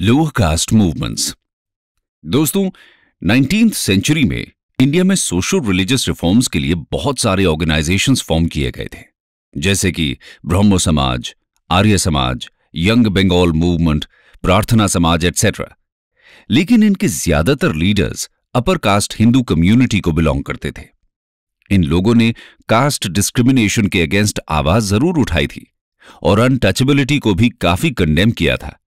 lower caste movements दोस्तों nineteen century में India में सोशल रिलीजियस रिफॉर्म्स के लिए बहुत सारे ऑर्गेनाइजेशंस फॉर्म किए गए थे जैसे कि ब्रह्मो समाज आर्य समाज यंग बंगाल मूवमेंट प्रार्थना समाज एटसेट्रा लेकिन इनके ज्यादातर leaders upper caste Hindu community को बिलोंग करते थे इन लोगों ने कास्ट डिस्क्रिमिनेशन के अगेंस्ट आवाज जरूर उठाई थी और अनटचेबिलिटी को भी काफी कंडेम किया था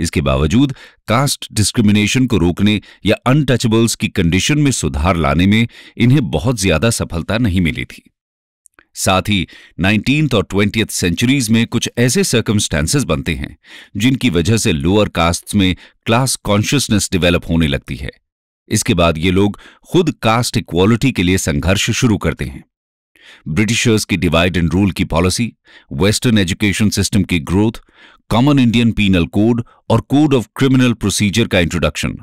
इसके बावजूद कास्ट डिस्क्रिमिनेशन को रोकने या अनटचेबल्स की कंडीशन में सुधार लाने में इन्हें बहुत ज्यादा सफलता नहीं मिली थी साथ ही नाइनटीन और ट्वेंटी सेंचुरीज में कुछ ऐसे सर्कमस्टांसेस बनते हैं जिनकी वजह से लोअर कास्ट में क्लास कॉन्शियसनेस डिवेलप होने लगती है इसके बाद ये लोग खुद कास्ट इक्वालिटी के लिए संघर्ष शुरू करते हैं ब्रिटिशर्स की डिवाइड एंड रूल की पॉलिसी वेस्टर्न एजुकेशन सिस्टम की growth common Indian penal code और कोड ऑफ क्रिमिनल प्रोसीजर का इंट्रोडक्शन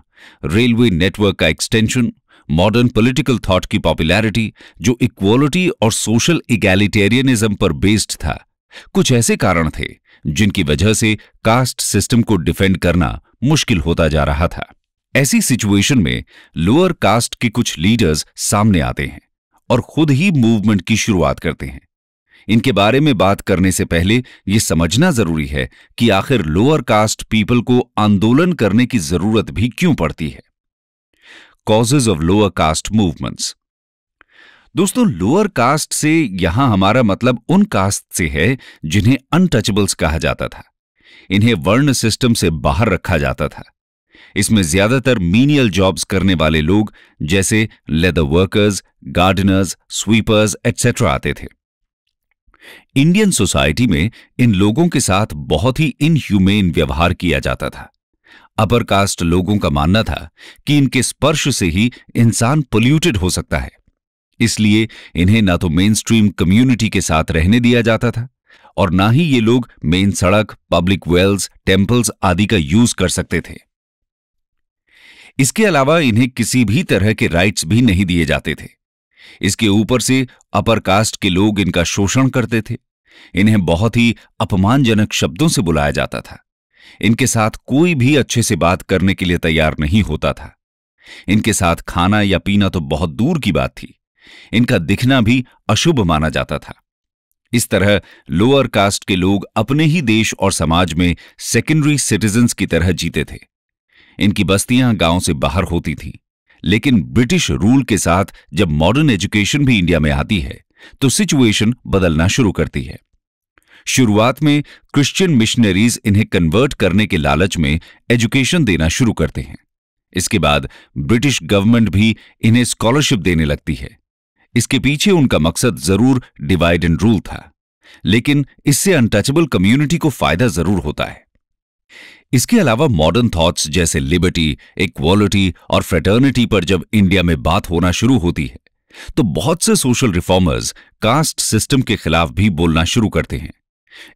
रेलवे नेटवर्क का एक्सटेंशन मॉडर्न पॉलिटिकल थॉट की पॉपुलैरिटी जो इक्वालिटी और सोशल इगैलिटेरियनिज्म पर बेस्ड था कुछ ऐसे कारण थे जिनकी वजह से कास्ट सिस्टम को डिफेंड करना मुश्किल होता जा रहा था ऐसी सिचुएशन में लोअर कास्ट के कुछ लीडर्स सामने आते हैं और खुद ही मूवमेंट की शुरुआत करते हैं इनके बारे में बात करने से पहले ये समझना जरूरी है कि आखिर लोअर कास्ट पीपल को आंदोलन करने की जरूरत भी क्यों पड़ती है causes of lower caste movements दोस्तों लोअर कास्ट से यहां हमारा मतलब उन कास्ट से है जिन्हें अनटचेबल्स कहा जाता था इन्हें वर्ण सिस्टम से बाहर रखा जाता था इसमें ज्यादातर मीनियल जॉब्स करने वाले लोग जैसे leather workers gardeners sweepers etcetera आते थे इंडियन सोसाइटी में इन लोगों के साथ बहुत ही इनह्यूमेन व्यवहार किया जाता था अपर कास्ट लोगों का मानना था कि इनके स्पर्श से ही इंसान पोल्यूटेड हो सकता है इसलिए इन्हें ना तो मेन स्ट्रीम कम्युनिटी के साथ रहने दिया जाता था और ना ही ये लोग मेन सड़क पब्लिक वेल्स टेम्पल्स आदि का यूज कर सकते थे इसके अलावा इन्हें किसी भी तरह के राइट्स भी नहीं दिए जाते थे इसके ऊपर से अपर कास्ट के लोग इनका शोषण करते थे इन्हें बहुत ही अपमानजनक शब्दों से बुलाया जाता था इनके साथ कोई भी अच्छे से बात करने के लिए तैयार नहीं होता था इनके साथ खाना या पीना तो बहुत दूर की बात थी इनका दिखना भी अशुभ माना जाता था इस तरह लोअर कास्ट के लोग अपने ही देश और समाज में सेकेंडरी सिटीजन्स की तरह जीते थे इनकी बस्तियां गांव से बाहर होती थीं लेकिन ब्रिटिश रूल के साथ जब मॉडर्न एजुकेशन भी इंडिया में आती है तो सिचुएशन बदलना शुरू करती है शुरुआत में क्रिश्चियन मिशनरीज इन्हें कन्वर्ट करने के लालच में एजुकेशन देना शुरू करते हैं इसके बाद ब्रिटिश गवर्नमेंट भी इन्हें स्कॉलरशिप देने लगती है इसके पीछे उनका मकसद जरूर डिवाइड एंड रूल था लेकिन इससे अनटचेबल कम्युनिटी को फायदा जरूर होता है इसके अलावा मॉडर्न थॉट्स जैसे लिबर्टी इक्वालिटी और फ्रेटर्निटी पर जब इंडिया में बात होना शुरू होती है तो बहुत से सोशल रिफॉर्मर्स कास्ट सिस्टम के खिलाफ भी बोलना शुरू करते हैं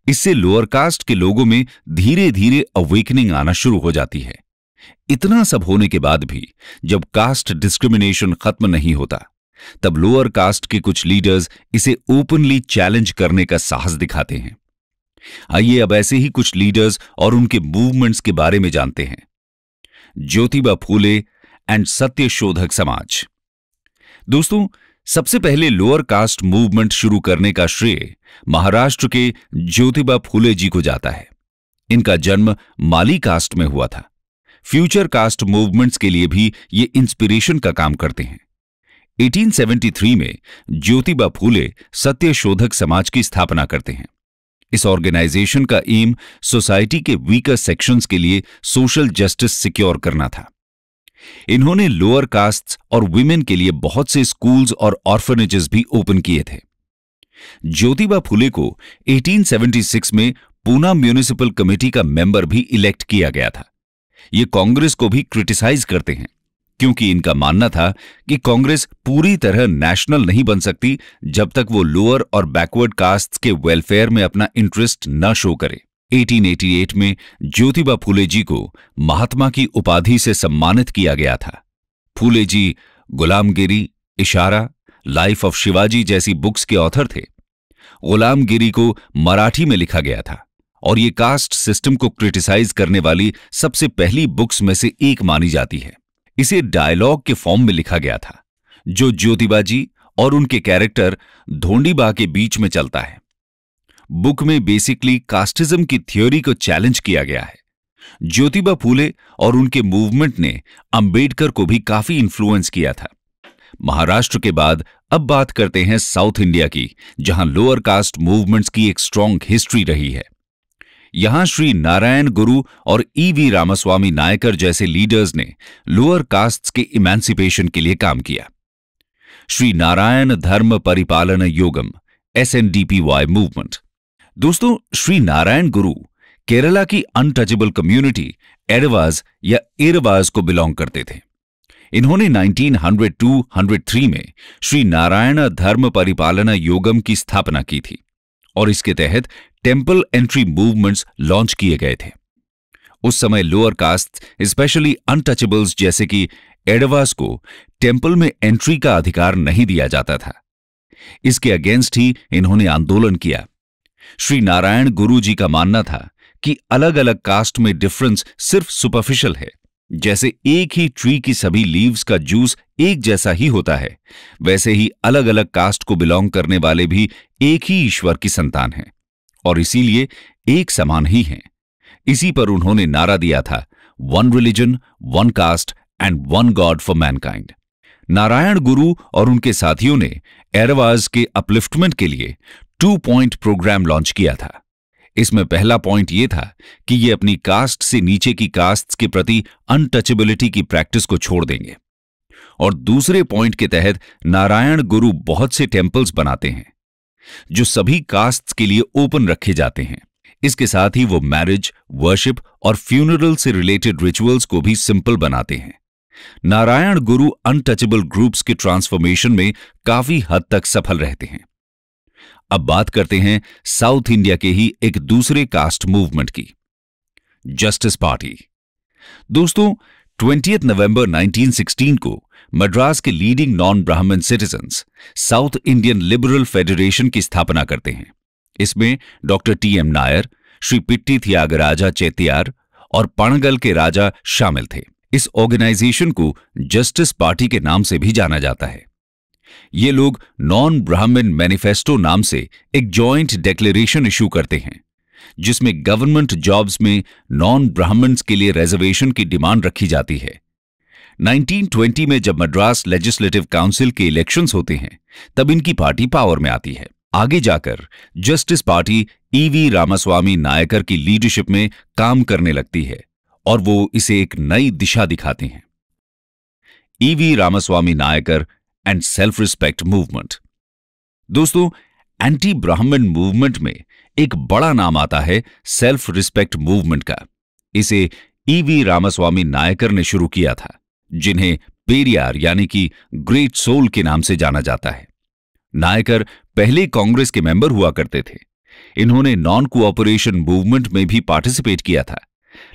इससे लोअर कास्ट के लोगों में धीरे धीरे अवेकनिंग आना शुरू हो जाती है इतना सब होने के बाद भी जब कास्ट डिस्क्रिमिनेशन खत्म नहीं होता तब लोअर कास्ट के कुछ लीडर्स इसे ओपनली चैलेंज करने का साहस दिखाते हैं आइए अब ऐसे ही कुछ लीडर्स और उनके मूवमेंट्स के बारे में जानते हैं ज्योतिबा फूले एंड सत्यशोधक समाज दोस्तों सबसे पहले लोअर कास्ट मूवमेंट शुरू करने का श्रेय महाराष्ट्र के ज्योतिबा फूले जी को जाता है इनका जन्म माली कास्ट में हुआ था फ्यूचर कास्ट मूवमेंट्स के लिए भी ये इंस्पिरेशन का काम करते हैं 1873 में ज्योतिबा फूले सत्यशोधक समाज की स्थापना करते हैं इस ऑर्गेनाइजेशन का एम सोसाइटी के वीकर सेक्शंस के लिए सोशल जस्टिस सिक्योर करना था इन्होंने लोअर कास्ट्स और वुमेन के लिए बहुत से स्कूल्स और ऑर्फनेजेस भी ओपन किए थे ज्योतिबा फुले को 1876 में पूना म्यूनिसिपल कमेटी का मेंबर भी इलेक्ट किया गया था ये कांग्रेस को भी क्रिटिसाइज करते हैं क्योंकि इनका मानना था कि कांग्रेस पूरी तरह नेशनल नहीं बन सकती जब तक वो लोअर और बैकवर्ड कास्ट के वेलफेयर में अपना इंटरेस्ट न शो करे 1888 में ज्योतिबा फूले जी को महात्मा की उपाधि से सम्मानित किया गया था फूले जी गुलामगिरी इशारा लाइफ ऑफ शिवाजी जैसी बुक्स के ऑथर थे गुलामगिरी को मराठी में लिखा गया था और ये कास्ट सिस्टम को क्रिटिसाइज करने वाली सबसे पहली बुक्स में से एक मानी जाती है इसे डायलॉग के फॉर्म में लिखा गया था जो ज्योतिबाजी और उनके कैरेक्टर धोंडीबा के बीच में चलता है बुक में बेसिकली कास्टिज्म की थ्योरी को चैलेंज किया गया है ज्योतिबा फूले और उनके मूवमेंट ने अंबेडकर को भी काफी इन्फ्लुएंस किया था महाराष्ट्र के बाद अब बात करते हैं साउथ इंडिया की जहां लोअर कास्ट मूवमेंट्स की एक स्ट्रॉन्ग हिस्ट्री रही है यहां श्री नारायण गुरु और E e V Ramaswamy Naicker जैसे लीडर्स ने लोअर कास्ट के इमेंसिपेशन के लिए काम किया श्री नारायण धर्म परिपालन योगम एस मूवमेंट दोस्तों श्री नारायण गुरु केरला की अनटचेबल कम्युनिटी एरवाज या इरवाज को बिलोंग करते थे इन्होंने 1902-103 में श्री नारायण धर्म परिपालन योगम की स्थापना की थी और इसके तहत टेम्पल एंट्री मूवमेंट्स लॉन्च किए गए थे उस समय लोअर कास्ट स्पेशली अनटचेबल्स जैसे कि एडवास को टेम्पल में एंट्री का अधिकार नहीं दिया जाता था इसके अगेंस्ट ही इन्होंने आंदोलन किया श्री नारायण गुरु जी का मानना था कि अलग अलग कास्ट में डिफरेंस सिर्फ सुपरफिशियल है जैसे एक ही ट्री की सभी लीव्स का जूस एक जैसा ही होता है वैसे ही अलग अलग कास्ट को बिलोंग करने वाले भी एक ही ईश्वर की संतान हैं और इसीलिए एक समान ही हैं इसी पर उन्होंने नारा दिया था one religion one caste and one god for mankind Narayana Guru और उनके साथियों ने एरवाज के अपलिफ्टमेंट के लिए टू पॉइंट प्रोग्राम लॉन्च किया था इसमें पहला पॉइंट यह था कि ये अपनी कास्ट से नीचे की कास्ट के प्रति अनटचेबिलिटी की प्रैक्टिस को छोड़ देंगे और दूसरे पॉइंट के तहत नारायण गुरु बहुत से टेम्पल्स बनाते हैं जो सभी कास्ट के लिए ओपन रखे जाते हैं इसके साथ ही वो मैरिज वर्शिप और फ्यूनरल से रिलेटेड रिचुअल्स को भी सिंपल बनाते हैं नारायण गुरु अनटचेबल ग्रुप्स के ट्रांसफॉर्मेशन में काफी हद तक सफल रहते हैं अब बात करते हैं साउथ इंडिया के ही एक दूसरे कास्ट मूवमेंट की जस्टिस पार्टी दोस्तों ट्वेंटी नवंबर 1916 को मद्रास के leading non Brahmin citizen South Indian Liberal Federation की स्थापना करते हैं इसमें doctor T M Nair Shri Pitti Thyagaraja चेतियार और पणगल के राजा शामिल थे इस ऑर्गेनाइजेशन को जस्टिस पार्टी के नाम से भी जाना जाता है ये लोग नॉन ब्राह्मण मैनिफेस्टो नाम से एक जॉइंट डिक्लेरेशन इश्यू करते हैं जिसमें गवर्नमेंट जॉब्स में नॉन ब्राह्मण के लिए रिजर्वेशन की डिमांड रखी जाती है 1920 में जब मद्रास लेजिस्लेटिव काउंसिल के इलेक्शंस होते हैं तब इनकी पार्टी पावर में आती है आगे जाकर Justice Party E V Ramasamy Naicker की लीडरशिप में काम करने लगती है और वो इसे एक नई दिशा दिखाते हैं E V Ramasamy Naicker and self respect movement दोस्तों एंटी ब्राह्मण मूवमेंट में एक बड़ा नाम आता है सेल्फ रिस्पेक्ट मूवमेंट का इसे ईवी e रामास्वामी नायकर ने शुरू किया था जिन्हें पेरियार यानी कि ग्रेट सोल के नाम से जाना जाता है नायकर पहले कांग्रेस के मेंबर हुआ करते थे इन्होंने नॉन कोऑपरेशन मूवमेंट में भी पार्टिसिपेट किया था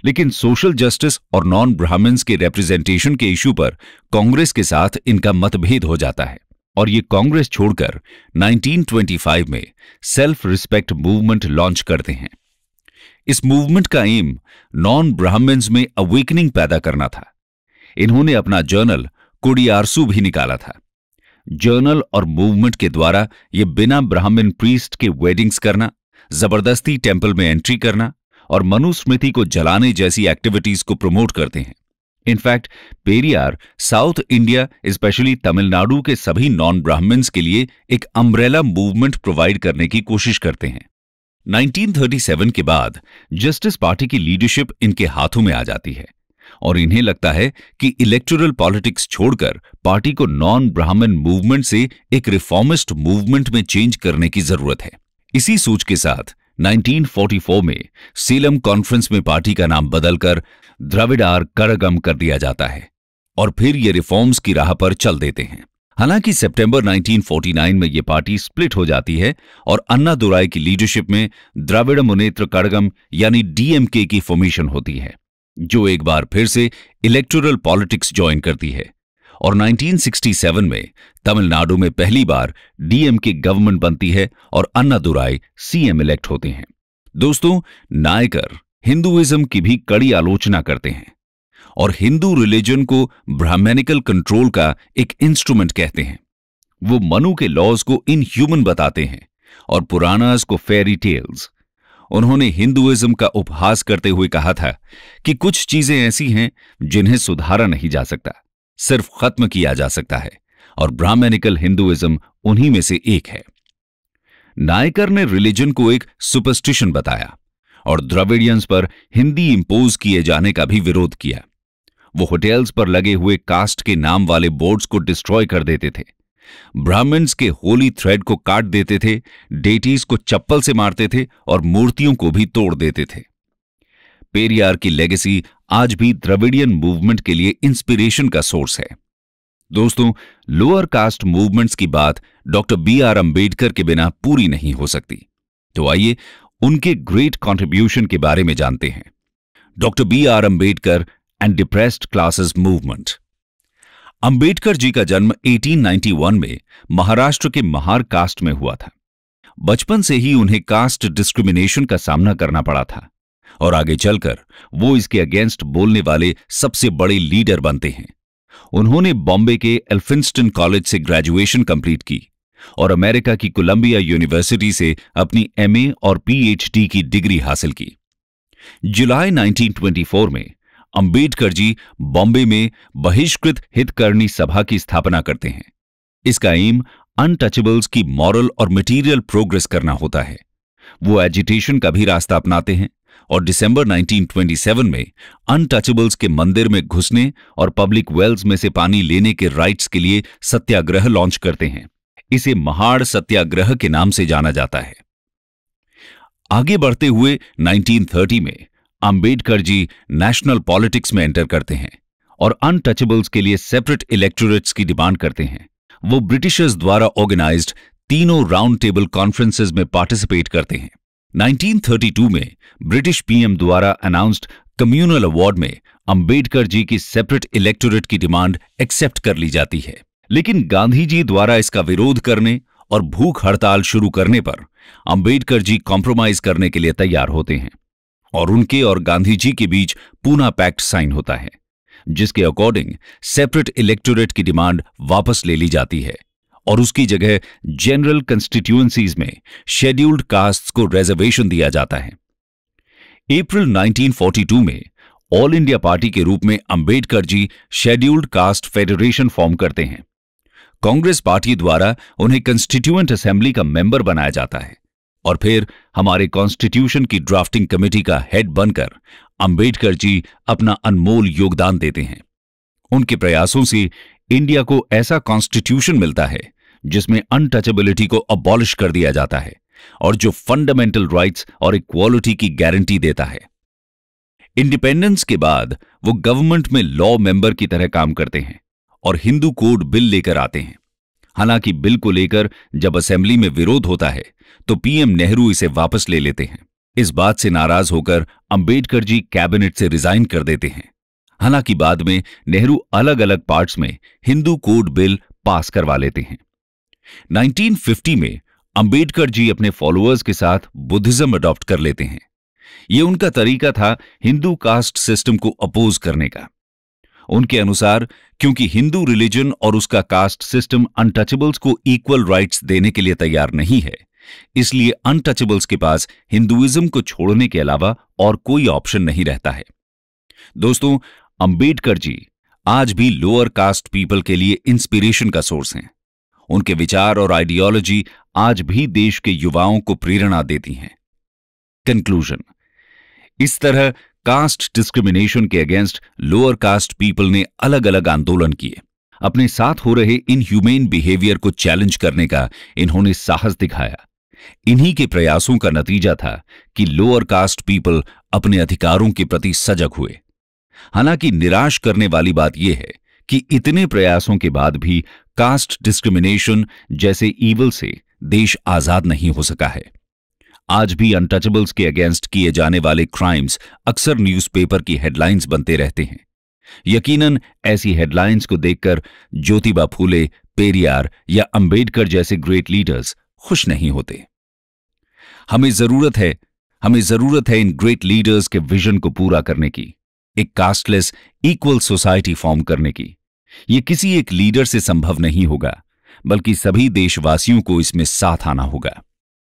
लेकिन सोशल जस्टिस और नॉन ब्राह्मण्स के रिप्रेजेंटेशन के इशू पर कांग्रेस के साथ इनका मतभेद हो जाता है और ये कांग्रेस छोड़कर 1925 में सेल्फ रिस्पेक्ट मूवमेंट लॉन्च करते हैं इस मूवमेंट का एम नॉन ब्राह्मण्स में अवेकनिंग पैदा करना था इन्होंने अपना जर्नल कोडियारसू भी निकाला था जर्नल और मूवमेंट के द्वारा ये बिना ब्राह्मण प्रीस्ट के वेडिंग्स करना जबरदस्ती टेम्पल में एंट्री करना और मनुस्मृति को जलाने जैसी एक्टिविटीज को प्रमोट करते हैं in fact Periyar South India specially Tamil Nadu के सभी नॉन ब्राह्मण्स के लिए एक अम्ब्रेला मूवमेंट प्रोवाइड करने की कोशिश करते हैं 1937 के बाद जस्टिस पार्टी की लीडरशिप इनके हाथों में आ जाती है और इन्हें लगता है कि इलेक्टोरल पॉलिटिक्स छोड़कर पार्टी को नॉन ब्राह्मण मूवमेंट से एक रिफॉर्मिस्ट मूवमेंट में चेंज करने की जरूरत है इसी सोच के साथ 1944 में सीलम कॉन्फ्रेंस में पार्टी का नाम बदलकर द्रविडार करगम कर दिया जाता है और फिर ये रिफॉर्म्स की राह पर चल देते हैं हालांकि सितंबर 1949 में ये पार्टी स्प्लिट हो जाती है और अन्ना दुराय की लीडरशिप में द्रविड़ मुनेत्र कड़गम यानी डीएमके की फॉर्मेशन होती है जो एक बार फिर से इलेक्टोरल पॉलिटिक्स ज्वाइन करती है और 1967 में तमिलनाडु में पहली बार डीएम के गवर्नमेंट बनती है और अन्नादुराई सीएम इलेक्ट होते हैं दोस्तों नायकर हिंदुइज्म की भी कड़ी आलोचना करते हैं और हिंदू रिलीजन को ब्राह्मणिकल कंट्रोल का एक इंस्ट्रूमेंट कहते हैं वो मनु के लॉज को इनह्यूमन बताते हैं और पुराणास को फेरी टेल्स उन्होंने हिंदुइज्म का उपहास करते हुए कहा था कि कुछ चीजें ऐसी हैं जिन्हें सुधारा नहीं जा सकता सिर्फ खत्म किया जा सकता है और ब्राह्मणिकल हिंदुइज्म उन्हीं में से एक है नायकर ने रिलीजन को एक सुपरस्टिशन बताया और द्रविडियंस पर हिंदी इंपोज किए जाने का भी विरोध किया वो होटेल्स पर लगे हुए कास्ट के नाम वाले बोर्ड्स को डिस्ट्रॉय कर देते थे ब्राह्मण्स के होली थ्रेड को काट देते थे डेटीज को चप्पल से मारते थे और मूर्तियों को भी तोड़ देते थे पेरियार की लेगेसी आज भी द्रविडियन मूवमेंट के लिए इंस्पिरेशन का सोर्स है दोस्तों लोअर कास्ट मूवमेंट्स की बात डॉक्टर बी आर अंबेडकर के बिना पूरी नहीं हो सकती तो आइए उनके ग्रेट कंट्रीब्यूशन के बारे में जानते हैं doctor B R Ambedkar and depressed classes movement Ambedkar ji का जन्म 1891 में महाराष्ट्र के महार कास्ट में हुआ था बचपन से ही उन्हें कास्ट डिस्क्रिमिनेशन का सामना करना पड़ा था और आगे चलकर वो इसके अगेंस्ट बोलने वाले सबसे बड़े लीडर बनते हैं उन्होंने बॉम्बे के एल्फिंस्टन कॉलेज से ग्रेजुएशन कंप्लीट की और अमेरिका की कोलंबिया यूनिवर्सिटी से अपनी एमए और पीएचडी की डिग्री हासिल की जुलाई 1924 में अंबेडकर जी बॉम्बे में बहिष्कृत हितकर्णी सभा की स्थापना करते हैं इसका एम अनटचेबल्स की मॉरल और मटेरियल प्रोग्रेस करना होता है वो एजिटेशन का भी रास्ता अपनाते हैं और दिसंबर 1927 में अनटचेबल्स के मंदिर में घुसने और पब्लिक वेल्स में से पानी लेने के राइट्स के लिए सत्याग्रह लॉन्च करते हैं इसे महाड़ सत्याग्रह के नाम से जाना जाता है आगे बढ़ते हुए 1930 में अंबेडकर जी नेशनल पॉलिटिक्स में एंटर करते हैं और अनटचेबल्स के लिए सेपरेट इलेक्टोरेट्स की डिमांड करते हैं वो ब्रिटिशर्स द्वारा ऑर्गेनाइज्ड तीनों राउंड टेबल कॉन्फ्रेंसेज में पार्टिसिपेट करते हैं 1932 में ब्रिटिश पीएम द्वारा अनाउंस्ड कम्युनल अवार्ड में अंबेडकर जी की सेपरेट इलेक्टोरेट की डिमांड एक्सेप्ट कर ली जाती है लेकिन गांधी जी द्वारा इसका विरोध करने और भूख हड़ताल शुरू करने पर अंबेडकर जी कॉम्प्रोमाइज करने के लिए तैयार होते हैं और उनके और गांधी जी के बीच पूना पैक्ट साइन होता है जिसके अकॉर्डिंग सेपरेट इलेक्टोरेट की डिमांड वापस ले ली जाती है और उसकी जगह जनरल कंस्टिट्यूएंसीज में शेड्यूल्ड कास्ट को रिजर्वेशन दिया जाता है अप्रैल 1942 में ऑल इंडिया पार्टी के रूप में Ambedkar ji Scheduled Caste Federation form करते हैं कांग्रेस पार्टी द्वारा उन्हें कंस्टिट्यूएंट असेंबली का मेंबर बनाया जाता है और फिर हमारे कॉन्स्टिट्यूशन की ड्राफ्टिंग कमेटी का हेड बनकर अंबेडकर जी अपना अनमोल योगदान देते हैं उनके प्रयासों से इंडिया को ऐसा कॉन्स्टिट्यूशन मिलता है जिसमें अनटचेबिलिटी को अबॉलिश कर दिया जाता है और जो फंडामेंटल राइट्स और इक्वालिटी की गारंटी देता है इंडिपेंडेंस के बाद वो गवर्नमेंट में लॉ मेंबर की तरह काम करते हैं और हिंदू कोड बिल लेकर आते हैं हालांकि बिल को लेकर जब असेंबली में विरोध होता है तो पीएम नेहरू इसे वापस ले लेते हैं इस बात से नाराज होकर अंबेडकर जी कैबिनेट से रिजाइन कर देते हैं हालांकि बाद में नेहरू अलग अलग पार्ट्स में हिंदू कोड बिल पास करवा लेते हैं 1950 में अंबेडकर जी अपने फॉलोअर्स के साथ बुद्धिज्म अडॉप्ट कर लेते हैं यह उनका तरीका था हिंदू कास्ट सिस्टम को अपोज करने का उनके अनुसार क्योंकि हिंदू रिलीजन और उसका कास्ट सिस्टम अनटचेबल्स को इक्वल राइट्स देने के लिए तैयार नहीं है इसलिए अनटचेबल्स के पास हिंदुइज्म को छोड़ने के अलावा और कोई ऑप्शन नहीं रहता है दोस्तों अंबेडकर जी आज भी लोअर कास्ट पीपल के लिए इंस्पिरेशन का सोर्स हैं उनके विचार और आइडियोलॉजी आज भी देश के युवाओं को प्रेरणा देती हैं कंक्लूजन इस तरह कास्ट डिस्क्रिमिनेशन के अगेंस्ट लोअर कास्ट पीपल ने अलग अलग आंदोलन किए अपने साथ हो रहे इनह्यूमेन बिहेवियर को चैलेंज करने का इन्होंने साहस दिखाया इन्हीं के प्रयासों का नतीजा था कि लोअर कास्ट पीपल अपने अधिकारों के प्रति सजग हुए हालांकि निराश करने वाली बात यह है कि इतने प्रयासों के बाद भी कास्ट डिस्क्रिमिनेशन जैसे ईवल से देश आजाद नहीं हो सका है आज भी अनटचेबल्स के अगेंस्ट किए जाने वाले क्राइम्स अक्सर न्यूज़पेपर की हेडलाइंस बनते रहते हैं यकीनन ऐसी हेडलाइंस को देखकर ज्योतिबा फूले पेरियार या अंबेडकर जैसे ग्रेट लीडर्स खुश नहीं होते हमें जरूरत है हमें जरूरत है इन ग्रेट लीडर्स के विजन को पूरा करने की एक कास्टलेस इक्वल सोसाइटी फॉर्म करने की ये किसी एक लीडर से संभव नहीं होगा बल्कि सभी देशवासियों को इसमें साथ आना होगा